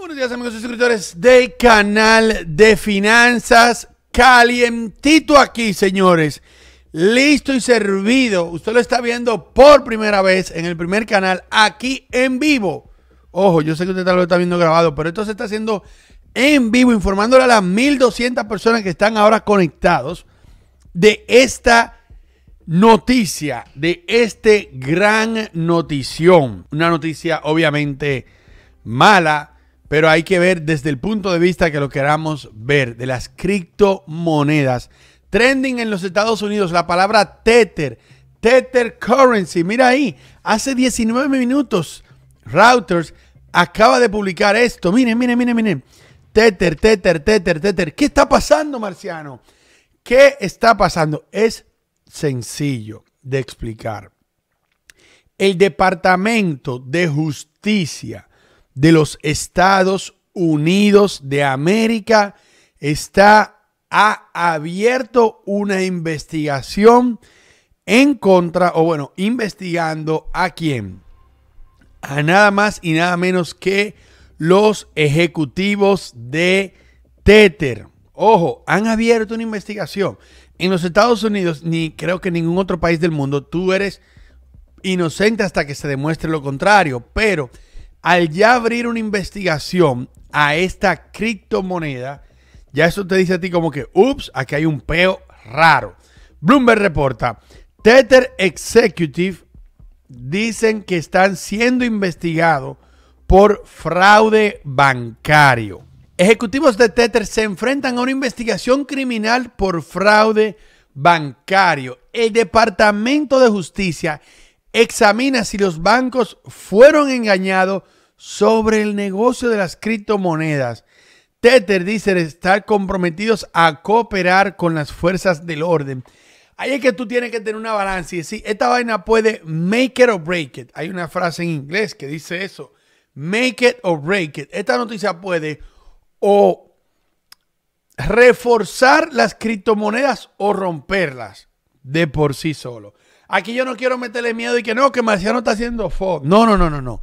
Buenos días amigos y suscriptores del canal de finanzas. Calientito aquí, señores. Listo y servido. Usted lo está viendo por primera vez en el primer canal, aquí en vivo. Ojo, yo sé que usted tal vez lo está viendo grabado, pero esto se está haciendo en vivo, informándole a las 1.200 personas que están ahora conectados de esta noticia, de este gran notición. Una noticia obviamente mala pero hay que ver desde el punto de vista que lo queramos ver, de las criptomonedas. Trending en los Estados Unidos, la palabra Tether, Tether Currency. Mira ahí, hace 19 minutos, Routers acaba de publicar esto. Miren, miren, miren, miren. Tether, Tether, Tether, Tether. ¿Qué está pasando, Marciano? ¿Qué está pasando? Es sencillo de explicar. El Departamento de Justicia de los Estados Unidos de América está ha abierto una investigación en contra, o bueno, investigando a quién. A nada más y nada menos que los ejecutivos de Tether. Ojo, han abierto una investigación. En los Estados Unidos, ni creo que en ningún otro país del mundo, tú eres inocente hasta que se demuestre lo contrario. Pero al ya abrir una investigación a esta criptomoneda, ya eso te dice a ti como que, ups, aquí hay un peo raro. Bloomberg reporta, Tether Executive dicen que están siendo investigados por fraude bancario. Ejecutivos de Tether se enfrentan a una investigación criminal por fraude bancario. El Departamento de Justicia examina si los bancos fueron engañados sobre el negocio de las criptomonedas. Tether dice estar comprometidos a cooperar con las fuerzas del orden. Ahí es que tú tienes que tener una balanza y decir, esta vaina puede make it or break it. Hay una frase en inglés que dice eso, make it or break it. Esta noticia puede o reforzar las criptomonedas o romperlas de por sí solo. Aquí yo no quiero meterle miedo y que no, que Marciano está haciendo fo. No, no, no, no, no.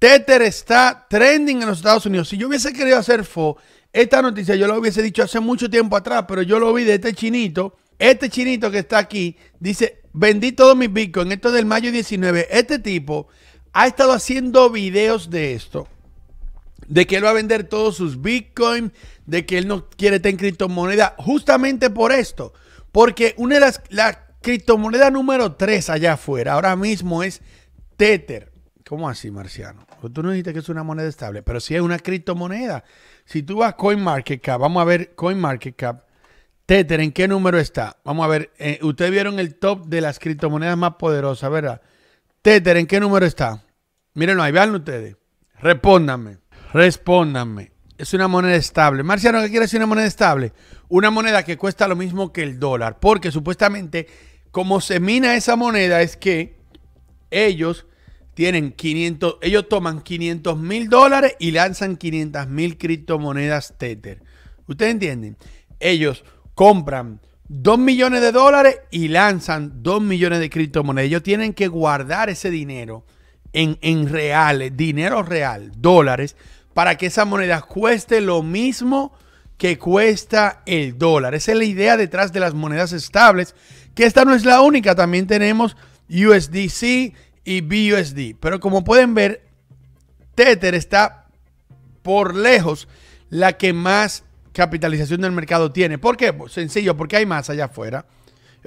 Tether está trending en los Estados Unidos. Si yo hubiese querido hacer FO, esta noticia yo lo hubiese dicho hace mucho tiempo atrás, pero yo lo vi de este chinito. Este chinito que está aquí dice, vendí todos mis Bitcoin, Esto es del mayo 19. Este tipo ha estado haciendo videos de esto. De que él va a vender todos sus bitcoins, de que él no quiere tener en criptomoneda. Justamente por esto. Porque una de las Criptomoneda número 3 allá afuera, ahora mismo es Tether. ¿Cómo así, Marciano? Pues tú no dijiste que es una moneda estable, pero si es una criptomoneda. Si tú vas a CoinMarketCap, vamos a ver CoinMarketCap, Tether, ¿en qué número está? Vamos a ver, eh, ustedes vieron el top de las criptomonedas más poderosas, ¿verdad? Tether, ¿en qué número está? Mírenlo ahí, veanlo ustedes. Respóndanme, respóndanme. Es una moneda estable. Marciano, ¿qué quiere decir una moneda estable? Una moneda que cuesta lo mismo que el dólar, porque supuestamente como se mina esa moneda es que ellos tienen 500, ellos toman 500 mil dólares y lanzan 500 mil criptomonedas Tether. ¿Ustedes entienden? Ellos compran 2 millones de dólares y lanzan 2 millones de criptomonedas. Ellos tienen que guardar ese dinero en, en reales, dinero real, dólares, para que esa moneda cueste lo mismo que cuesta el dólar. Esa es la idea detrás de las monedas estables que esta no es la única, también tenemos USDC y BUSD. Pero como pueden ver, Tether está por lejos la que más capitalización del mercado tiene. ¿Por qué? Pues, sencillo, porque hay más allá afuera.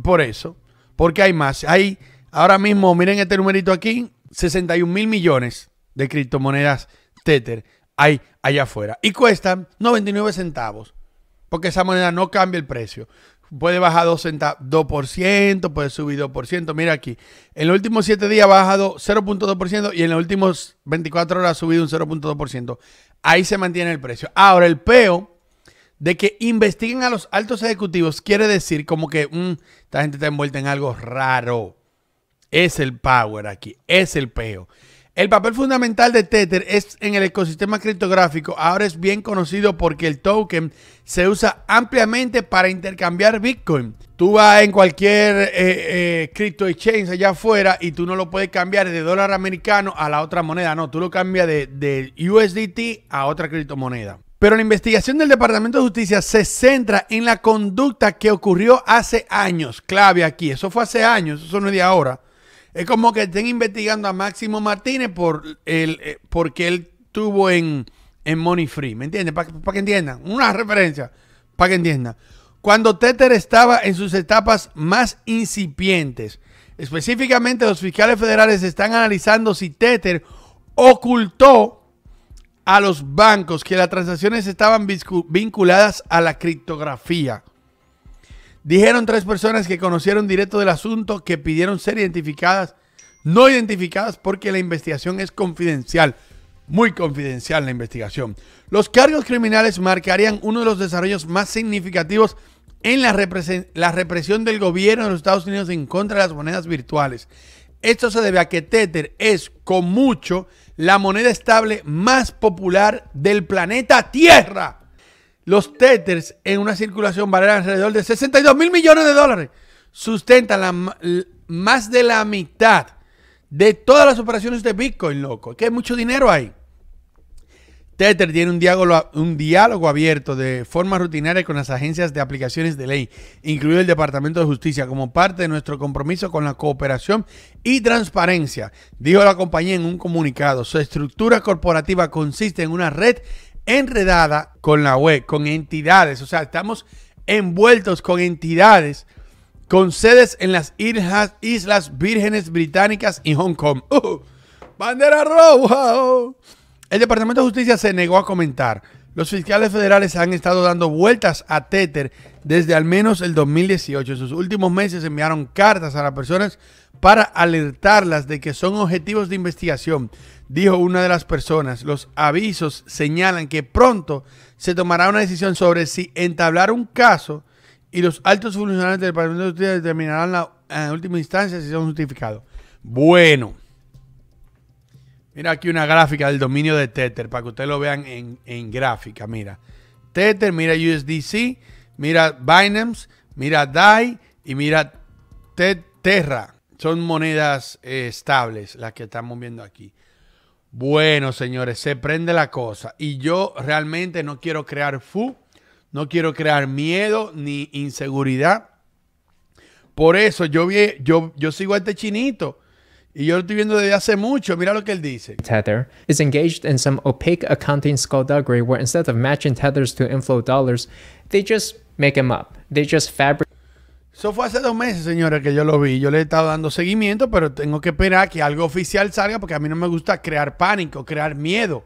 Por eso, porque hay más. Hay ahora mismo, miren este numerito aquí, 61 mil millones de criptomonedas Tether hay allá afuera. Y cuestan 99 centavos, porque esa moneda no cambia el precio puede bajar 2 puede subir 2%. Mira aquí, en los últimos 7 días ha bajado 0.2% y en los últimos 24 horas ha subido un 0.2%. Ahí se mantiene el precio. Ahora, el peo de que investiguen a los altos ejecutivos quiere decir como que mm, esta gente está envuelta en algo raro. Es el power aquí, es el peo. El papel fundamental de Tether es en el ecosistema criptográfico. Ahora es bien conocido porque el token se usa ampliamente para intercambiar Bitcoin. Tú vas en cualquier eh, eh exchange allá afuera y tú no lo puedes cambiar de dólar americano a la otra moneda. No, tú lo cambias de, de USDT a otra criptomoneda. Pero la investigación del Departamento de Justicia se centra en la conducta que ocurrió hace años. Clave aquí, eso fue hace años, eso no es de ahora es como que estén investigando a Máximo Martínez por el, eh, porque él tuvo en, en Money Free. ¿Me entiendes? Para que entiendan. Una referencia. Para que entiendan. Cuando Tether estaba en sus etapas más incipientes. Específicamente, los fiscales federales están analizando si Tether ocultó a los bancos que las transacciones estaban vinculadas a la criptografía. Dijeron tres personas que conocieron directo del asunto que pidieron ser identificadas, no identificadas porque la investigación es confidencial. Muy confidencial la investigación. Los cargos criminales marcarían uno de los desarrollos más significativos en la, la represión del gobierno de los Estados Unidos en contra de las monedas virtuales. Esto se debe a que Tether es, con mucho, la moneda estable más popular del planeta Tierra. Los tethers en una circulación valen alrededor de 62 mil millones de dólares. Sustentan más de la mitad de todas las operaciones de Bitcoin, loco. Que hay mucho dinero ahí. Tether tiene un diálogo, un diálogo abierto de forma rutinaria con las agencias de aplicaciones de ley, incluido el Departamento de Justicia, como parte de nuestro compromiso con la cooperación y transparencia, dijo la compañía en un comunicado. Su estructura corporativa consiste en una red enredada con la web, con entidades. O sea, estamos envueltos con entidades con sedes en las Islas, Vírgenes Británicas y Hong Kong. Uh, ¡Bandera roja! Oh. El Departamento de Justicia se negó a comentar los fiscales federales han estado dando vueltas a Tether desde al menos el 2018. En sus últimos meses enviaron cartas a las personas para alertarlas de que son objetivos de investigación, dijo una de las personas. Los avisos señalan que pronto se tomará una decisión sobre si entablar un caso y los altos funcionarios del Departamento de Justicia determinarán la, en última instancia si son justificados. Bueno. Mira aquí una gráfica del dominio de Tether para que ustedes lo vean en, gráfica. Mira, Tether, mira USDC, mira Binance, mira DAI y mira Terra. Son monedas eh, estables las que estamos viendo aquí. Bueno, señores, se prende la cosa. Y yo realmente no quiero crear FU, no quiero crear miedo ni inseguridad. Por eso yo, vi, yo, yo sigo este chinito y yo lo estoy viendo desde hace mucho. Mira lo que él dice. Tether is engaged in some opaque accounting skullduggery where instead of matching tethers to inflow dollars, they just make them up. They just fabricate. Eso fue hace dos meses, señora, que yo lo vi. Yo le he estado dando seguimiento, pero tengo que esperar que algo oficial salga porque a mí no me gusta crear pánico, crear miedo.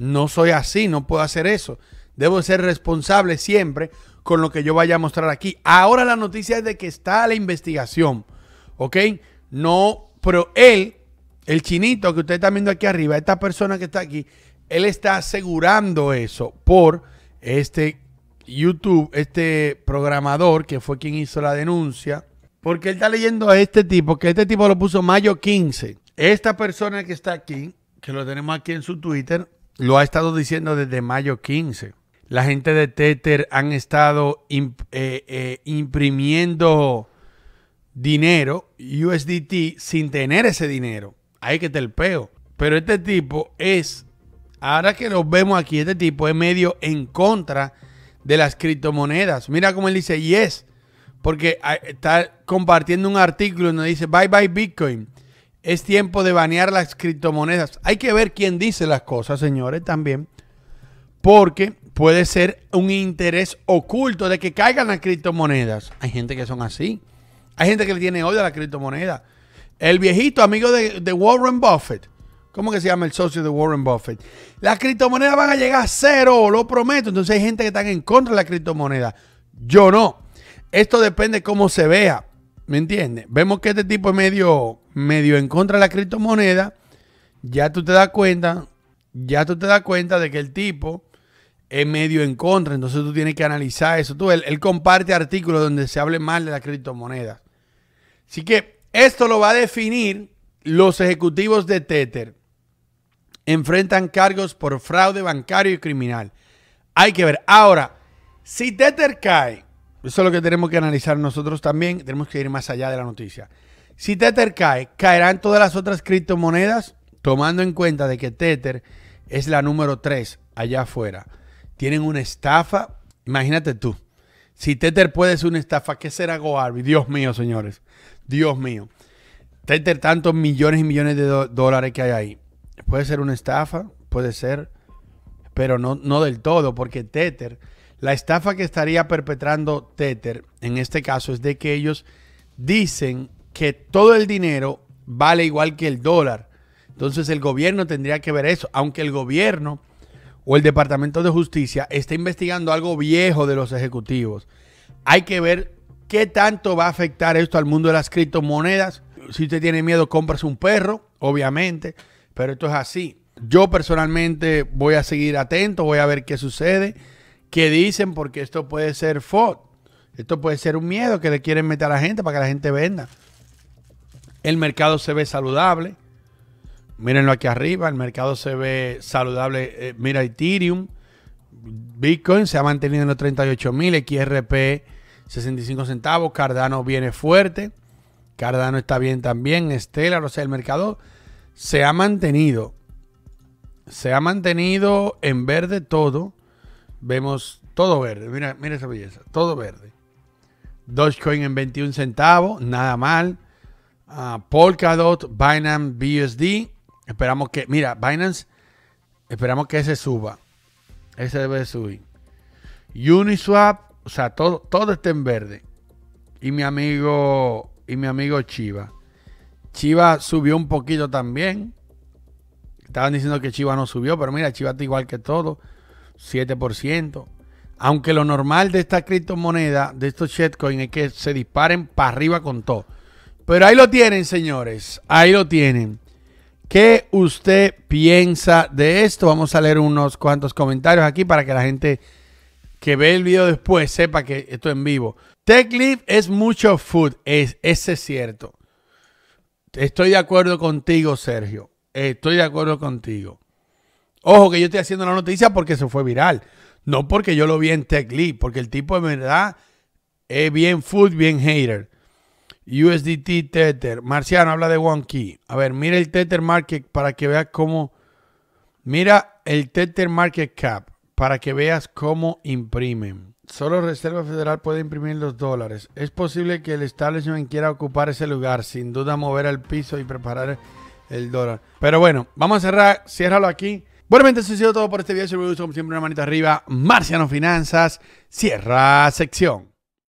No soy así, no puedo hacer eso. Debo ser responsable siempre con lo que yo vaya a mostrar aquí. Ahora la noticia es de que está la investigación, ¿ok? No pero él, el chinito que usted está viendo aquí arriba, esta persona que está aquí, él está asegurando eso por este YouTube, este programador que fue quien hizo la denuncia, porque él está leyendo a este tipo, que este tipo lo puso mayo 15. Esta persona que está aquí, que lo tenemos aquí en su Twitter, lo ha estado diciendo desde mayo 15. La gente de Tether han estado eh, eh, imprimiendo dinero, USDT, sin tener ese dinero. Hay que el peo, Pero este tipo es, ahora que lo vemos aquí, este tipo es medio en contra de las criptomonedas. Mira cómo él dice yes, porque está compartiendo un artículo donde dice bye bye Bitcoin. Es tiempo de banear las criptomonedas. Hay que ver quién dice las cosas, señores, también. Porque puede ser un interés oculto de que caigan las criptomonedas. Hay gente que son así. Hay gente que le tiene odio a la criptomoneda. El viejito amigo de, Warren Buffett. ¿Cómo que se llama el socio de Warren Buffett? Las criptomonedas van a llegar a cero, lo prometo. Entonces hay gente que está en contra de la criptomoneda. Yo no. Esto depende cómo se vea. ¿Me entiendes? Vemos que este tipo es medio, medio en contra de la criptomoneda. Ya tú te das cuenta. Ya tú te das cuenta de que el tipo es medio en contra. Entonces tú tienes que analizar eso. Tú, él, él comparte artículos donde se hable mal de la criptomoneda. Así que esto lo va a definir los ejecutivos de Tether. Enfrentan cargos por fraude bancario y criminal. Hay que ver. Ahora, si Tether cae, eso es lo que tenemos que analizar nosotros también, tenemos que ir más allá de la noticia. Si Tether cae, ¿caerán todas las otras criptomonedas? Tomando en cuenta de que Tether es la número 3 allá afuera. Tienen una estafa. Imagínate tú. Si Tether puede ser una estafa, ¿qué será GoArby? Dios mío, señores. Dios mío. Tether, tantos millones y millones de dólares que hay ahí. Puede ser una estafa, puede ser, pero no, no del todo, porque Tether, la estafa que estaría perpetrando Tether en este caso es de que ellos dicen que todo el dinero vale igual que el dólar. Entonces el gobierno tendría que ver eso, aunque el gobierno o el Departamento de Justicia está investigando algo viejo de los ejecutivos. Hay que ver qué tanto va a afectar esto al mundo de las criptomonedas. Si usted tiene miedo, cómprase un perro, obviamente, pero esto es así. Yo personalmente voy a seguir atento, voy a ver qué sucede, qué dicen, porque esto puede ser FOD. Esto puede ser un miedo que le quieren meter a la gente para que la gente venda. El mercado se ve saludable. Mírenlo aquí arriba, el mercado se ve saludable. Eh, mira Ethereum, Bitcoin se ha mantenido en los 38.000. XRP 65 centavos, Cardano viene fuerte, Cardano está bien también, Stellar, o sea, el mercado se ha mantenido, se ha mantenido en verde todo, vemos todo verde, mira, mira esa belleza, todo verde. Dogecoin en 21 centavos, nada mal. Ah, Polkadot, Binance, BUSD, Esperamos que, mira, Binance, esperamos que ese suba. Ese debe de subir. Uniswap, o sea, todo, todo está en verde. Y mi amigo, y mi amigo Chiva. Chiva subió un poquito también. Estaban diciendo que Chiva no subió, pero mira, Chiva está igual que todo, 7%. Aunque lo normal de esta criptomoneda, de estos shitcoins, es que se disparen para arriba con todo. Pero ahí lo tienen, señores. Ahí lo tienen. ¿Qué usted piensa de esto? Vamos a leer unos cuantos comentarios aquí para que la gente que ve el video después sepa que esto es en vivo. Leaf es mucho food, es, ese es cierto. Estoy de acuerdo contigo, Sergio. Estoy de acuerdo contigo. Ojo que yo estoy haciendo la noticia porque se fue viral. No porque yo lo vi en Leaf, porque el tipo de verdad es bien food, bien hater. USDT Tether. Marciano habla de One Key. A ver, mira el Tether Market para que veas cómo. Mira el Tether Market Cap para que veas cómo imprimen. Solo Reserva Federal puede imprimir los dólares. Es posible que el establishment quiera ocupar ese lugar, sin duda mover al piso y preparar el dólar. Pero bueno, vamos a cerrar, ciérralo aquí. Bueno, eso ha sido todo por este video. Si como siempre, una manita arriba. Marciano Finanzas, cierra sección.